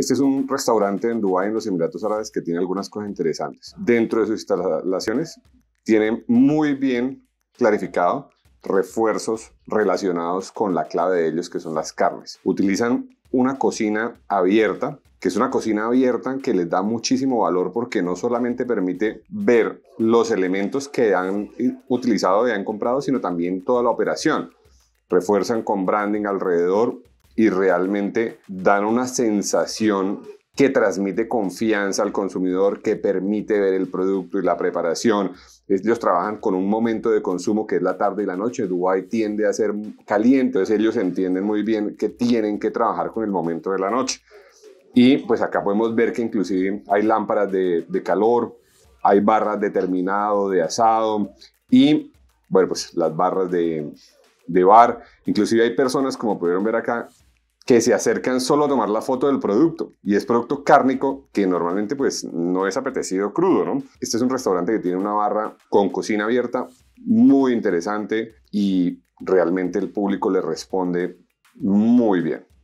Este es un restaurante en Dubái, en los Emiratos Árabes, que tiene algunas cosas interesantes. Dentro de sus instalaciones tienen muy bien clarificado refuerzos relacionados con la clave de ellos, que son las carnes. Utilizan una cocina abierta, que es una cocina abierta que les da muchísimo valor porque no solamente permite ver los elementos que han utilizado y han comprado, sino también toda la operación. Refuerzan con branding alrededor y realmente dan una sensación que transmite confianza al consumidor, que permite ver el producto y la preparación. Ellos trabajan con un momento de consumo que es la tarde y la noche. Dubái tiende a ser caliente, entonces ellos entienden muy bien que tienen que trabajar con el momento de la noche. Y pues acá podemos ver que inclusive hay lámparas de, de calor, hay barras de terminado, de asado y, bueno, pues las barras de, de bar. Inclusive hay personas, como pudieron ver acá, que se acercan solo a tomar la foto del producto y es producto cárnico que normalmente pues no es apetecido crudo, ¿no? Este es un restaurante que tiene una barra con cocina abierta muy interesante y realmente el público le responde muy bien.